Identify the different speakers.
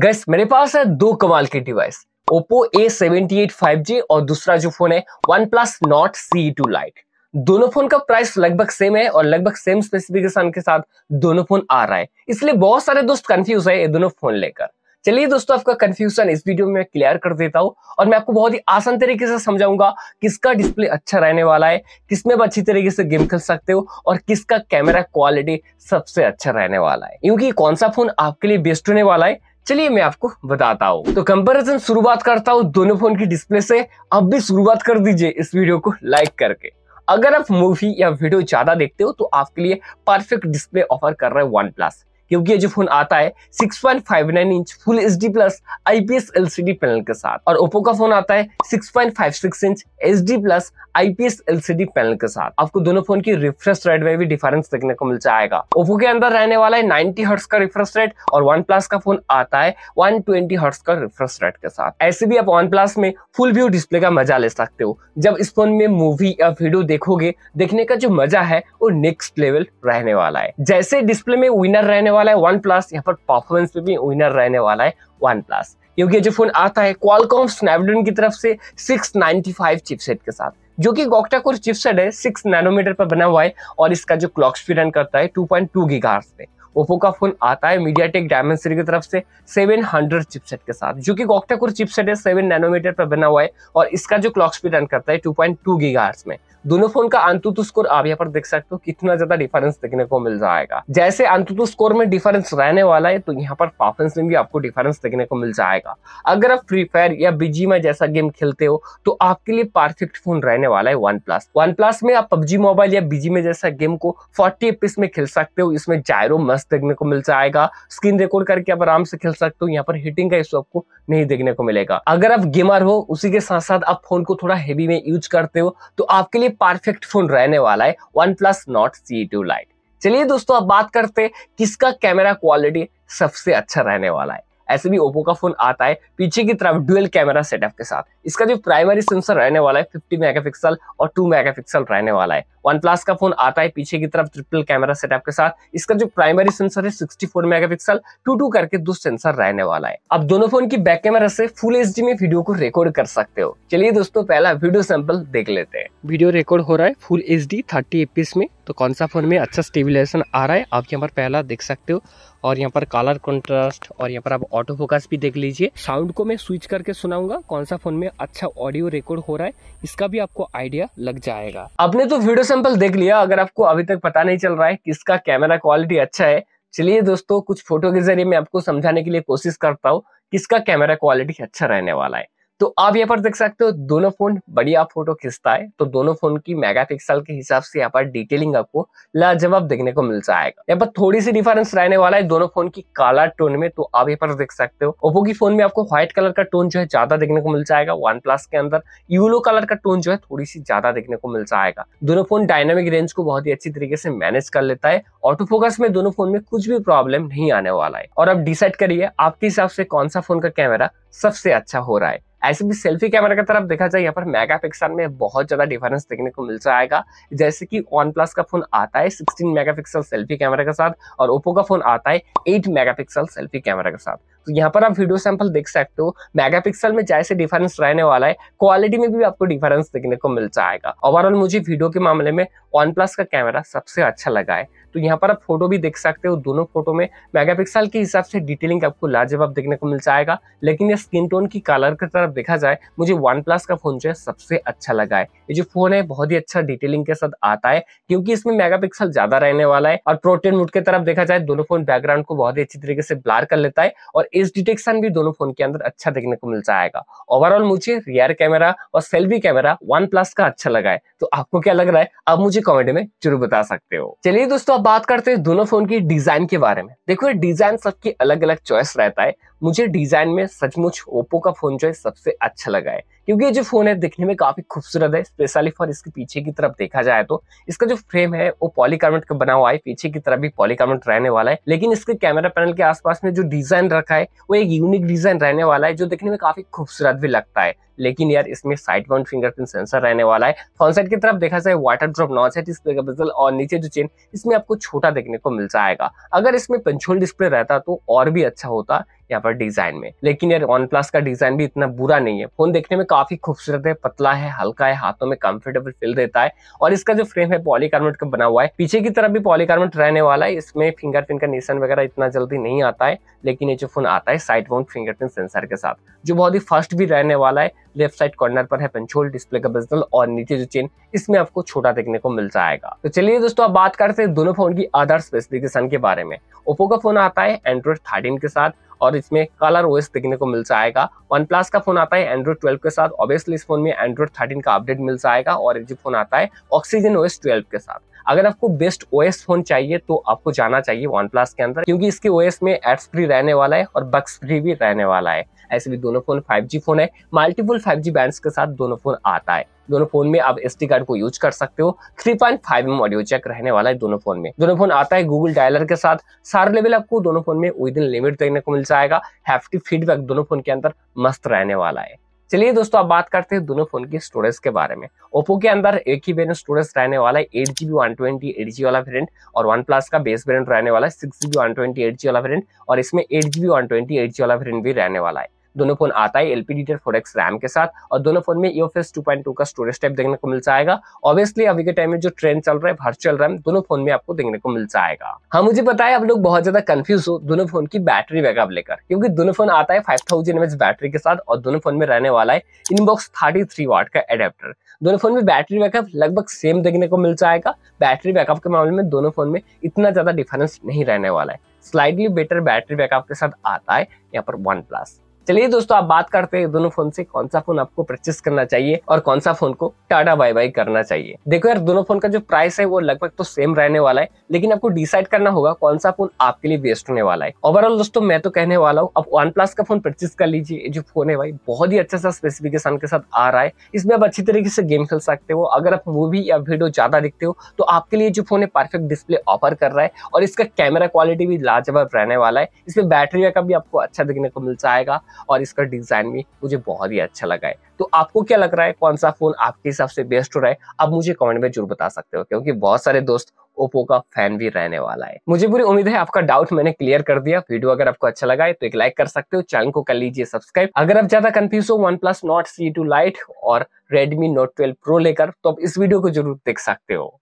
Speaker 1: gas मेरे पास है दो कमाल के device Oppo A seventy eight five G और दूसरा जो फोन है वन प्लस नॉट सी टू लाइट दोनों फोन का प्राइस लगभग सेम है और लगभग सेम स्पेसिफिकेशन के साथ दोनों फोन आ रहा है इसलिए बहुत सारे दोस्त कंफ्यूज है ये दोनों फोन लेकर चलिए दोस्तों आपका कंफ्यूजन इस वीडियो में क्लियर कर देता हूँ और मैं आपको बहुत ही आसान तरीके से समझाऊंगा किसका डिस्प्ले अच्छा रहने वाला है किसमें आप अच्छी तरीके से गेम खेल सकते हो और किसका कैमरा क्वालिटी सबसे अच्छा रहने वाला है क्योंकि कौन सा फोन आपके लिए बेस्ट होने वाला है चलिए मैं आपको बताता हूँ तो कंपैरिजन शुरुआत करता हूँ दोनों फोन की डिस्प्ले से आप भी शुरुआत कर दीजिए इस वीडियो को लाइक करके अगर आप मूवी या वीडियो ज्यादा देखते हो तो आपके लिए परफेक्ट डिस्प्ले ऑफर कर रहे हैं वन प्लस क्योंकि ये जो फोन आता है 6.59 inch full H D plus IPS LCD panel के साथ और ओप्पो का फोन आता है 6.56 inch H D plus IPS LCD panel के साथ आपको दोनों फोन की रिफ्रेश रेट में भी डिफरेंस देखने को मिल जाएगा ओप्पो के अंदर रहने वाला है नाइनटी हर्ट्स का रिफ्रेश रेट और वन प्लस का फोन आता है वन ट्वेंटी हर्ट्स का रिफ्रेश रेट के साथ ऐसे भी आप वन प्लस में फुल व्यू डिस्प्ले का मजा ले सकते हो जब इस फोन में मूवी या वीडियो देखोगे देखने का जो मजा है वो नेक्स्ट लेवल रहने वाला है जैसे डिस्प्ले में विनर रहने वाला वाला है वन प्लस यहाँ पर परफॉर्मेंस पे भी विनर रहने वाला है वन प्लस क्योंकि जो फोन आता है क्वालकॉम स्नैपड्रैगन की तरफ से 695 चिपसेट के साथ जो कि गोक्टा कोर चिपसेट है 6 नैनोमीटर पर बना हुआ है और इसका जो क्लॉक स्पीड रन करता है 2.2 पॉइंट पे ओप्पो का फोन आता है मीडिया टेक डायमेंसरी की तरफ से 700 चिपसेट के साथ जो कि गोक्टाकुर चिपसेट है सेवन नैनोमीटर पर बना हुआ है और इसका जो क्लॉक स्पीड रन करता है 2.2 पॉइंट में दोनों फोन का अंतुतु स्कोर आप यहाँ पर देख सकते हो कितना ज्यादा डिफरेंस देखने को मिल जाएगा जैसे अंतुतु स्कोर में डिफरेंस रहने वाला है तो यहाँ पर परफॉर्मेंस में भी आपको डिफरेंस देखने को मिल जाएगा अगर आप फ्री फायर या बीजी में जैसा गेम खेलते हो तो आपके लिए परफेक्ट फोन रहने वाला है वन प्लस वन प्लस में आप पबजी मोबाइल या बीजी में जैसा गेम को फोर्टी एपीस में खेल सकते हो इसमें जायरो मस्त प्लस देखने को मिल जाएगा स्क्रीन रिकॉर्ड करके आप आराम से खेल सकते हो यहाँ पर हीटिंग का इशू आपको नहीं देखने को मिलेगा अगर आप गेमर हो उसी के साथ साथ आप फोन को थोड़ा हेवी में यूज करते हो तो आपके लिए परफेक्ट फोन रहने वाला है वन प्लस नॉट सी टू लाइट चलिए दोस्तों अब बात करते हैं किसका कैमरा क्वालिटी सबसे अच्छा रहने वाला है ऐसे भी ओप्पो का फोन आता है पीछे की तरफ डुअल कैमरा सेटअप के साथ इसका जो प्राइमरी सेंसर रहने वाला है 50 मेगापिक्सल और 2 मेगापिक्सल रहने वाला है वन प्लस का फोन आता है पीछे की तरफ ट्रिपल कैमरा सेटअप के साथ इसका जो प्राइमरी सेंसर है sixty four pixel two two करके दो सेंसर रहने वाला है आप दोनों फोन की बैक कैमरा से फुल एच में वीडियो को रिकॉर्ड कर सकते हो चलिए दोस्तों पहला वीडियो सैंपल देख लेते हैं वीडियो रिकॉर्ड हो रहा है फुल एच डी थर्टी में तो कौन सा फोन में अच्छा स्टेबिलाईन आ रहा है आप यहाँ पर पहला देख सकते हो और यहाँ पर कलर कंट्रास्ट और यहाँ पर आप ऑटो फोकस भी देख लीजिए साउंड को मैं स्विच करके सुनाऊंगा कौन सा फोन में अच्छा ऑडियो रिकॉर्ड हो रहा है इसका भी आपको आइडिया लग जाएगा आपने तो वीडियो सैंपल देख लिया अगर आपको अभी तक पता नहीं चल रहा है किसका कैमरा क्वालिटी अच्छा है चलिए दोस्तों कुछ फोटो के जरिए मैं आपको समझाने के लिए कोशिश करता हूँ किसका कैमरा क्वालिटी अच्छा रहने वाला है तो आप यहाँ पर देख सकते हो दोनों फोन बढ़िया फोटो खींचता है तो दोनों फोन की मेगापिक्सल के हिसाब से यहाँ पर डिटेलिंग आपको लाजवाब देखने को मिल जाएगा यहाँ पर थोड़ी सी डिफरेंस रहने वाला है दोनों फोन की कलर टोन में तो आप यहाँ पर देख सकते हो ओप्पो की फोन में आपको व्हाइट कलर का टोन जो है ज्यादा देखने को मिल जाएगा वन प्लस के अंदर यूलो कलर का टोन जो है थोड़ी सी ज्यादा देखने को मिल जाएगा दोनों फोन डायनामिक रेंज को बहुत ही अच्छी तरीके से मैनेज कर लेता है ऑटो फोकस में दोनों फोन में कुछ भी प्रॉब्लम नहीं आने वाला है और अब डिसाइड करिए आपके हिसाब से कौन सा फोन का कैमरा सबसे अच्छा हो रहा है ऐसे भी सेल्फी कैमरा की तरफ देखा जाए यहाँ पर मेगा में बहुत ज़्यादा डिफरेंस देखने को मिल जाएगा जैसे कि वन प्लस का फोन आता है सिक्सटीन मेगा सेल्फी कैमरा के साथ और ओप्पो का फोन आता है एट मेगा सेल्फी कैमरा के साथ तो यहाँ पर आप वीडियो सैंपल देख सकते हो मेगापिक्सल में जैसे डिफरेंस रहने वाला है क्वालिटी में भी आपको डिफरेंस देखने को मिल जाएगा ओवरऑल मुझे वीडियो के मामले में वन प्लस का कैमरा सबसे अच्छा लगा है तो यहाँ पर आप फोटो भी देख सकते हो दोनों फोटो में मेगापिक्सल के हिसाब से डिटेलिंग आपको लाजवाब देखने को मिल जाएगा लेकिन ये स्किन टोन की कलर की तरफ देखा जाए मुझे वन प्लस का फोन जो है सबसे अच्छा लगा है ये जो फोन है बहुत ही अच्छा डिटेलिंग के साथ आता है क्योंकि इसमें मेगापिक्सल ज्यादा रहने वाला है और प्रोटीन मूड की तरफ देखा जाए दोनों फोन बैकग्राउंड को बहुत ही अच्छी तरीके से ब्लार कर लेता है और एज डिटेक्शन भी दोनों फोन के अंदर अच्छा देखने को मिल जाएगा ओवरऑल मुझे रियर कैमरा और सेल्फी कैमरा वन प्लस का अच्छा लगा है तो आपको क्या लग रहा है आप मुझे कमेंट में जरूर बता सकते हो चलिए दोस्तों अब बात करते हैं दोनों फोन की डिजाइन के बारे में देखो ये डिजाइन सबकी अलग अलग चॉइस रहता है मुझे डिजाइन में सचमुच ओप्पो का फोन जो है सबसे अच्छा लगा है क्योंकि ये जो फोन है दिखने में काफी खूबसूरत है स्पेशली फॉर इसके पीछे की तरफ देखा जाए तो इसका जो फ्रेम है वो पॉलीकार्बोनेट का बना हुआ है पीछे की तरफ भी पॉलीकार्बोनेट रहने वाला है लेकिन इसके कैमरा पैनल के आसपास में जो डिजाइन रखा है वो एक यूनिक डिजाइन रहने वाला है जो दिखने में काफी खूबसूरत भी लगता है लेकिन यार इसमें साइड माउंट फिंगरप्रिंट सेंसर रहने वाला है फ्रंट साइड की तरफ देखा जाए वाटर ड्रॉप नॉच है तीस और नीचे जो चेन इसमें आपको छोटा देखने को मिल जाएगा अगर इसमें पंचोल डिस्प्ले रहता तो और भी अच्छा होता यहाँ पर डिजाइन में लेकिन यार वन प्लस का डिजाइन भी इतना बुरा नहीं है फोन देखने में काफी खूबसूरत है पतला है हल्का है हाथों में कंफर्टेबल फील देता है और इसका जो फ्रेम है पॉलीकार्बोनेट का बना हुआ है पीछे की तरफ भी पॉलीकार्बोनेट रहने वाला है इसमें फिंगरप्रिंट का निशान वगैरह इतना जल्दी नहीं आता है लेकिन ये जो फोन आता है साइड माउंट फिंगरप्रिंट सेंसर के साथ जो बहुत ही फर्स्ट भी रहने वाला है लेफ्ट साइड कॉर्नर पर है पेंचोल डिस्प्ले का बिजनल और नीचे जो चेन इसमें आपको छोटा देखने को मिल जाएगा तो चलिए दोस्तों आप बात करते हैं दोनों फोन की अदर स्पेसिफिकेशन के बारे में ओप्पो का फोन आता है एंड्रॉइड थर्टीन के साथ और इसमें कलर ओएस देखने को मिल जाएगा वन प्लस का फोन आता है एंड्रॉइड ट्वेल्व के साथ ऑब्वियसली इस फोन में एंड्रॉइड थर्टीन का अपडेट मिल जाएगा और एक जो फोन आता है ऑक्सीजन ओएस ट्वेल्व के साथ अगर आपको बेस्ट ओएस फोन चाहिए तो आपको जाना चाहिए वन प्लस के अंदर क्योंकि इसके ओएस में एड्स फ्री रहने वाला है और बक्स फ्री भी रहने वाला है ऐसे भी दोनों फोन 5G फोन है मल्टीपल 5G बैंड्स के साथ दोनों फोन आता है दोनों फोन में आप एस कार्ड को यूज कर सकते हो three point five M audio jack रहने वाला है दोनों फोन में दोनों फोन आता है गूगल डायलर के साथ सारे लेवल आपको दोनों फोन में विद इन लिमिट देखने को मिल जाएगा हैफ्टी फीडबैक दोनों फोन के अंदर मस्त रहने वाला है चलिए दोस्तों आप बात करते हैं दोनों फोन के स्टोरेज के बारे में ओप्पो के अंदर एक ही वेरियंट स्टोरेज रहने वाला है eight GB one twenty eight G वाला वेरियंट और वन प्लस का बेस वेरियंट रहने वाला है six GB one twenty eight G वाला वेरियंट और इसमें eight GB one twenty eight G वाला वेरियंट भी रहने वाला है दोनों फोन आता है एलपीडी फोर एक्स रैम के साथ और दोनों फोन में ईओफेस टू पॉइंट टू का स्टोरेज टाइप देखने को मिल जाएगा ऑब्वियसली अभी के टाइम में जो ट्रेंड चल रहा है वर्चुअल रैम दोनों फोन में आपको देखने को मिल जाएगा हाँ मुझे पता है आप लोग बहुत ज्यादा कंफ्यूज हो दोनों फोन की बैटरी बैकअप लेकर क्योंकि दोनों फोन आता है फाइव थाउजेंड बैटरी के साथ और दोनों फोन में रहने वाला है इनबॉक्स थर्टी थ्री वाट का एडेप्टर दोनों फोन में बैटरी बैकअप लगभग सेम देखने को मिल जाएगा बैटरी बैकअप के मामले में दोनों फोन में इतना ज्यादा डिफरेंस नहीं रहने वाला है स्लाइडली बेटर बैटरी बैकअप के साथ आता है यहाँ पर वन प्लस चलिए दोस्तों आप बात करते हैं दोनों फोन से कौन सा फोन आपको परचेस करना चाहिए और कौन सा फोन को टाटा बाय बाय करना चाहिए देखो यार दोनों फोन का जो प्राइस है वो लगभग तो सेम रहने वाला है लेकिन आपको डिसाइड करना होगा कौन सा फोन आपके लिए बेस्ट होने वाला है ओवरऑल दोस्तों मैं तो कहने वाला हूँ आप वन प्लस का फोन परचेस कर लीजिए जो फोन है भाई बहुत ही अच्छा सा स्पेसिफिकेशन के साथ आ रहा है इसमें आप अच्छी तरीके से गेम खेल सकते हो अगर आप मूवी या वीडियो ज्यादा देखते हो तो आपके लिए जो फोन है परफेक्ट डिस्प्ले ऑफर कर रहा है और इसका कैमरा क्वालिटी भी लाजवाब रहने वाला है इसमें बैटरी बैकअप भी आपको अच्छा देखने को मिल जाएगा और इसका डिज़ाइन भी मुझे बहुत ही अच्छा लगा है तो आपको क्या लग रहा है कौन सा फ़ोन आपके हिसाब से बेस्ट हो रहा है आप मुझे कमेंट में जरूर बता सकते हो क्योंकि बहुत सारे दोस्त ओप्पो का फैन भी रहने वाला है मुझे पूरी उम्मीद है आपका डाउट मैंने क्लियर कर दिया वीडियो अगर आपको अच्छा लगा है तो एक लाइक कर सकते हो चैनल को कर लीजिए सब्सक्राइब अगर आप ज्यादा कंफ्यूज हो वन प्लस नॉट सी टू लाइट और रेडमी नोट ट्वेल्व प्रो लेकर तो आप इस वीडियो को जरूर देख सकते हो